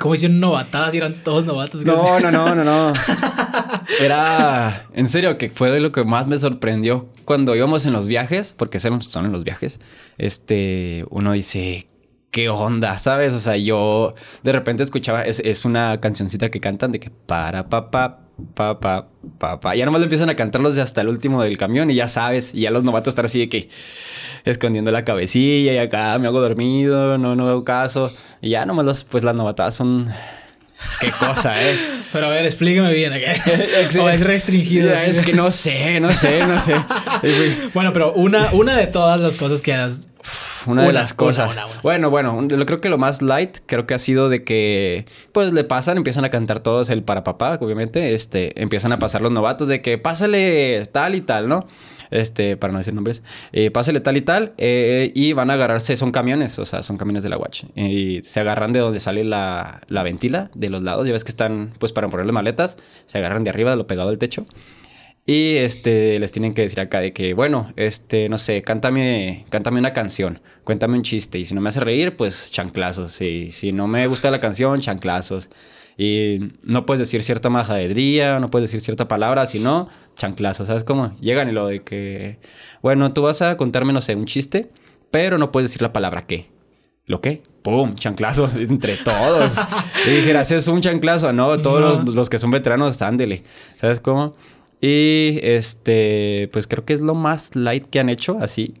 como hicieron novatadas y eran todos novatos? No, no, no, no, no. Era, en serio, que fue de lo que más me sorprendió cuando íbamos en los viajes, porque son en los viajes, este, uno dice, ¿qué onda? ¿Sabes? O sea, yo de repente escuchaba, es, una cancioncita que cantan de que para, papá, pa, pa, Ya nomás empiezan a cantar los de hasta el último del camión y ya sabes, y ya los novatos están así de que escondiendo la cabecilla y acá me hago dormido, no, no caso. Y ya nomás los, pues las novatadas son... Qué cosa, ¿eh? Pero a ver, explíqueme bien. ¿O es restringido? Es que no sé, no sé, no sé. bueno, pero una, una de todas las cosas que has una, de las cosas. bueno, bueno, yo creo que lo más light creo que ha sido de que pues le pasan, empiezan a cantar todos el para papá, obviamente, este, empiezan a pasar los novatos de que pásale tal y tal, ¿no? Este, para no decir nombres, eh, pásale tal y tal, eh, y van a agarrarse, son camiones, o sea, son camiones de la Watch, y se agarran de donde sale la, la ventila, de los lados, ya ves que están, pues para ponerle maletas, se agarran de arriba, de lo pegado al techo, y este, les tienen que decir acá de que, bueno, este, no sé, cántame, cántame una canción, cuéntame un chiste. Y si no me hace reír, pues chanclazos. Y si no me gusta la canción, chanclazos. Y no puedes decir cierta majadería, no puedes decir cierta palabra, Si no, chanclazos. ¿Sabes cómo? Llegan y lo de que, bueno, tú vas a contarme, no sé, un chiste, pero no puedes decir la palabra qué. ¿Lo qué? ¡Pum! Chanclazo entre todos. y dijeras, es un chanclazo. No, todos Los, los, que son veteranos, ándele. ¿Sabes cómo? Y este, pues creo que es lo más light que han hecho, así.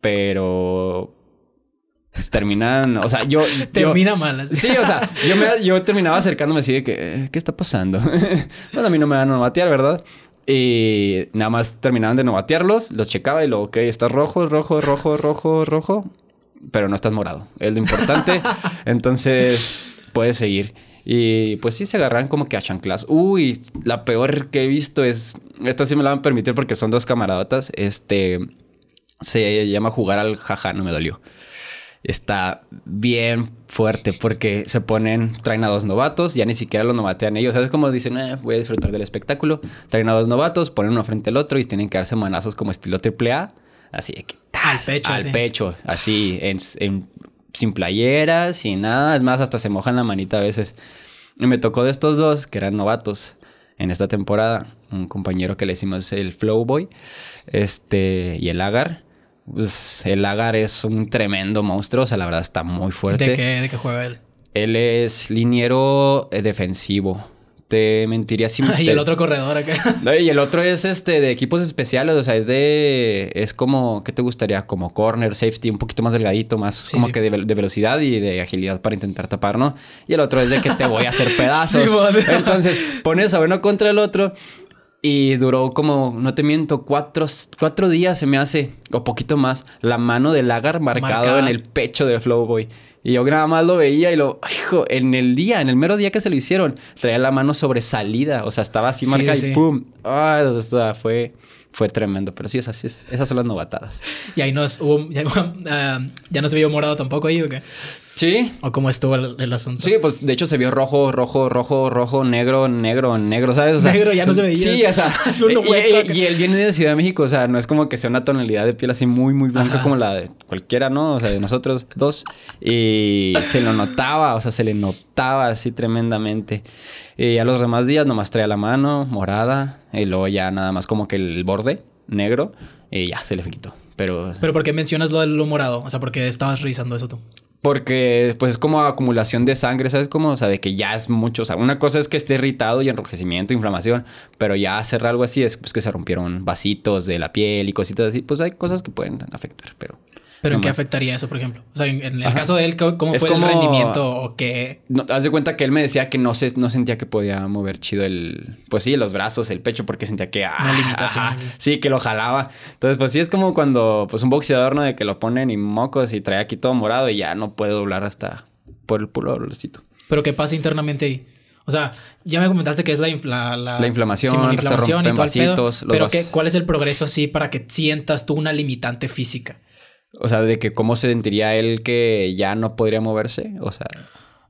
Pero pues, terminan, o sea, yo... Termina yo, mal. Así. Sí, o sea, yo, me, terminaba acercándome así de que, eh, ¿qué está pasando? pues a mí no me van a novatear, ¿verdad? Y nada más terminaban de novatearlos, los checaba y luego, ok, estás rojo, rojo, rojo, rojo, rojo, pero no estás morado, es lo importante. Entonces, puedes seguir. Y pues sí, se agarran como que a chanclas. Uy, la peor que he visto es. Esta sí me la van a permitir porque son dos camaradas. Este. Se llama jugar al jaja, no me dolió. Está bien fuerte porque se ponen, traen a dos novatos, ya ni siquiera los novatean ellos. Es como dicen? Ah, voy a disfrutar del espectáculo. Traen a dos novatos, ponen uno frente al otro y tienen que darse manazos como estilo triple A. Así de que al pecho. Al pecho, así, en, sin playeras, sin nada. Es más, hasta se mojan la manita a veces. Y me tocó de estos dos, que eran novatos en esta temporada, un compañero que le hicimos el Flowboy este, y el Agar. Pues, el Agar es un tremendo monstruo, o sea, la verdad está muy fuerte. ¿De qué, de qué juega él? Él es liniero eh, defensivo te mentiría si... y el otro corredor acá. No, y el otro es este de equipos especiales, o sea, es de... Es como, ¿qué te gustaría? Como corner, safety, un poquito más delgadito, más como que de, velocidad y de agilidad para intentar tapar, ¿no? Y el otro es de que te voy a hacer pedazos. Entonces, pones a uno contra el otro y duró como, no te miento, cuatro, días se me hace, o poquito más, la mano de Lagar marcado Marcada. en el pecho de Flowboy. Y yo nada más lo veía y lo, hijo, en el día, en el mero día que se lo hicieron, traía la mano sobresalida, o sea, estaba así marca y pum. Ah, o fue, fue tremendo, pero sí, esas, esas son las novatadas. Y ahí no ah, ya, no se vio morado tampoco ahí, ¿o qué? Sí. ¿O cómo estuvo el, asunto? Sí, pues de hecho se vio rojo, rojo, rojo, rojo, negro, negro, negro, ¿sabes? negro ya no se veía. Sí, o sea. y, él viene de Ciudad de México, o sea, no es como que sea una tonalidad de piel así muy, muy blanca como la de cualquiera, ¿no? O sea, de nosotros dos. Y se lo notaba, o sea, se le notaba así tremendamente. Y a los demás días nomás traía la mano morada y luego ya nada más como que el borde negro y ya se le quitó. Pero, Pero ¿por qué mencionas lo de lo morado? O sea, ¿por qué estabas revisando eso tú? Porque pues es como acumulación de sangre, ¿sabes como O sea, de que ya es mucho. O sea, una cosa es que esté irritado y enrojecimiento, inflamación, pero ya hacer algo así es pues, que se rompieron vasitos de la piel y cositas así. Pues hay cosas que pueden afectar, pero... ¿Pero en qué afectaría eso, por ejemplo? O sea, en, el caso de él, ¿cómo fue el rendimiento o qué? haz de cuenta que él me decía que no, se, no sentía que podía mover chido el... Pues sí, los brazos, el pecho, porque sentía que... Ah, limitación. sí, que lo jalaba. Entonces, pues sí, es como cuando... Pues un boxeador, ¿no? De que lo ponen y mocos y trae aquí todo morado y ya no puede doblar hasta por el pulorcito. ¿Pero qué pasa internamente ahí? O sea, ya me comentaste que es la, la, la, inflamación, la inflamación y pero ¿cuál es el progreso así para que sientas tú una limitante física? O sea, de que cómo se sentiría él que ya no podría moverse. O sea.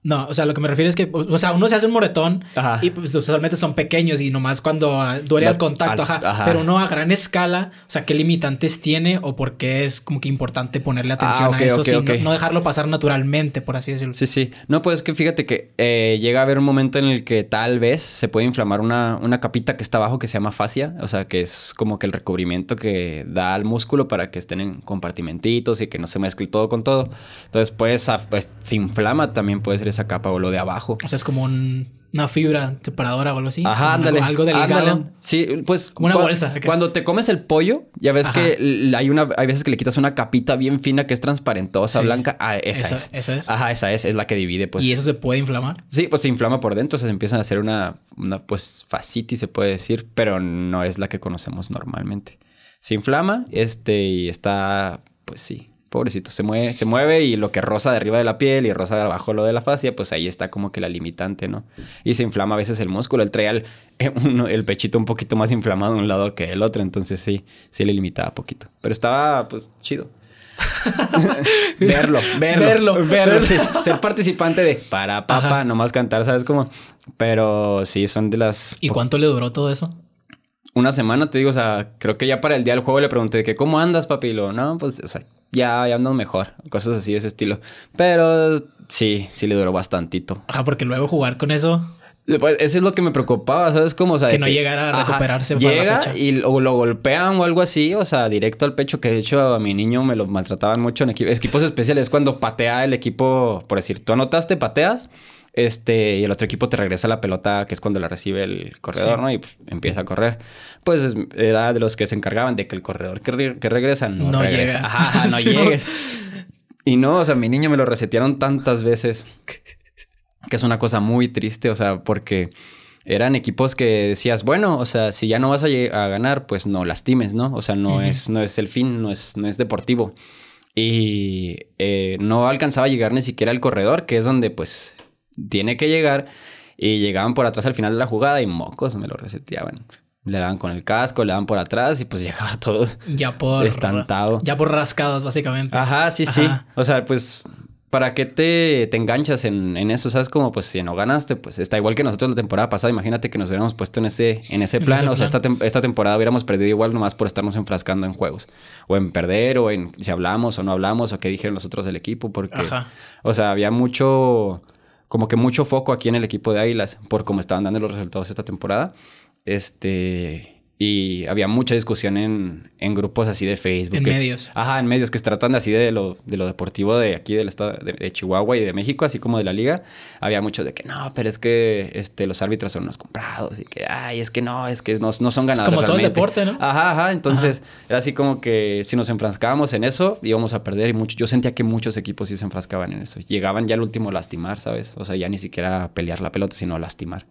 No, o sea, lo que me refiero es que, o sea, uno se hace un moretón y pues usualmente son pequeños y nomás cuando ah, duele el contacto, ajá, Pero no a gran escala, o sea, ¿qué limitantes tiene o por qué es como que importante ponerle ah, atención a eso? sin No, dejarlo pasar naturalmente, por así decirlo. Sí, sí. No, pues es que fíjate que eh, llega a haber un momento en el que tal vez se puede inflamar una, una capita que está abajo que se llama fascia, o sea, que es como que el recubrimiento que da al músculo para que estén en compartimentitos y que no se mezcle todo con todo. Entonces, pues, pues se inflama también puede ser capa o lo de abajo. O sea, es como una fibra separadora o algo así. Ajá, ándale. Algo, delgado. Sí, pues. Como una cuando, bolsa. Cuando te comes el pollo, ya ves que hay una, hay veces que le quitas una capita bien fina que es transparentosa, blanca. Ah, esa, es. Esa es. Ajá, esa es, es la que divide, pues. ¿Y eso se puede inflamar? Sí, pues se inflama por dentro, o sea, se empiezan a hacer una, una pues, facitis se puede decir, pero no es la que conocemos normalmente. Se inflama, este, y está, pues sí, pobrecito, se mueve, se mueve y lo que rosa de arriba de la piel y rosa de abajo lo de la fascia, pues ahí está como que la limitante, ¿no? Y se inflama a veces el músculo, él traía eh, el, pechito un poquito más inflamado de un lado que el otro, entonces sí, sí le limitaba poquito, pero estaba pues chido. verlo, verlo, verlo, ser participante de para papá, nomás cantar, ¿sabes cómo? Pero sí, son de las... ¿Y cuánto le duró todo eso? una semana, te digo, o sea, creo que ya para el día del juego le pregunté de que, ¿cómo andas, papilo? No, pues, o sea, ya, ya ando mejor, cosas así de ese estilo. Pero sí, sí le duró bastantito. Ajá, porque luego jugar con eso. Pues eso es lo que me preocupaba, ¿sabes? Como, o sea, que no llegara a recuperarse. llega y o lo golpean o algo así, o sea, directo al pecho, que de hecho a mi niño me lo maltrataban mucho en equipos especiales. Cuando patea el equipo, por decir, tú anotaste, pateas este, y el otro equipo te regresa la pelota, que es cuando la recibe el corredor, ¿no? Y pues, empieza a correr. Pues era de los que se encargaban de que el corredor que, regresa no, no Ajá, no llegues. Y no, o sea, mi niño me lo resetearon tantas veces que es una cosa muy triste, o sea, porque eran equipos que decías, bueno, o sea, si ya no vas a, ganar, pues no lastimes, ¿no? O sea, no, es, no es el fin, no es, no es deportivo. Y eh, no alcanzaba a llegar ni siquiera al corredor, que es donde pues tiene que llegar. Y llegaban por atrás al final de la jugada y mocos me lo reseteaban. Le daban con el casco, le daban por atrás y pues llegaba todo ya por, estantado. Ya por rascados, básicamente. Ajá, sí, sí. O sea, pues, ¿para qué te, te enganchas en, en, eso? ¿Sabes? Como, pues, si no ganaste, pues está igual que nosotros la temporada pasada. Imagínate que nos hubiéramos puesto en ese, en ese, plan. O sea, esta, esta temporada hubiéramos perdido igual nomás por estarnos enfrascando en juegos. O en perder, o en si hablamos o no hablamos, o qué dijeron los otros del equipo, porque. O sea, había mucho como que mucho foco aquí en el equipo de Águilas por cómo estaban dando los resultados esta temporada. Este, y había mucha discusión en, en grupos así de Facebook. En medios. ajá, en medios que se tratan así de lo, de lo deportivo de aquí del estado de, Chihuahua y de México, así como de la liga. Había muchos de que no, pero es que este, los árbitros son unos comprados y que, ay, es que no, es que no, son ganadores. como todo el deporte, ¿no? Ajá, ajá. Entonces era así como que si nos enfrascábamos en eso, íbamos a perder. Y mucho, yo sentía que muchos equipos sí se enfrascaban en eso. Llegaban ya al último a lastimar, ¿sabes? O sea, ya ni siquiera a pelear la pelota, sino a lastimar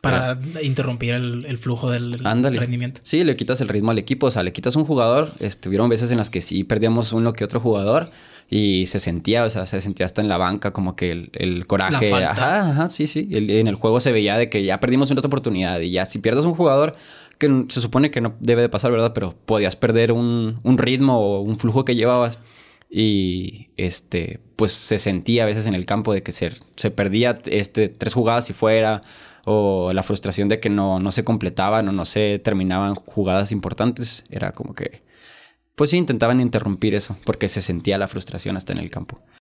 para interrumpir el, flujo del rendimiento. Sí, le quitas el ritmo al equipo, o sea, le quitas un jugador. Estuvieron veces en las que sí perdíamos uno que otro jugador y se sentía, o sea, se sentía hasta en la banca como que el, coraje. Ajá, ajá, sí, sí. en el juego se veía de que ya perdimos una otra oportunidad y ya si pierdes un jugador que se supone que no debe de pasar, ¿verdad? Pero podías perder un, ritmo o un flujo que llevabas y este pues se sentía a veces en el campo de que se, perdía este, tres jugadas y fuera o la frustración de que no, se completaban o no se terminaban jugadas importantes, era como que, pues sí, intentaban interrumpir eso, porque se sentía la frustración hasta en el campo.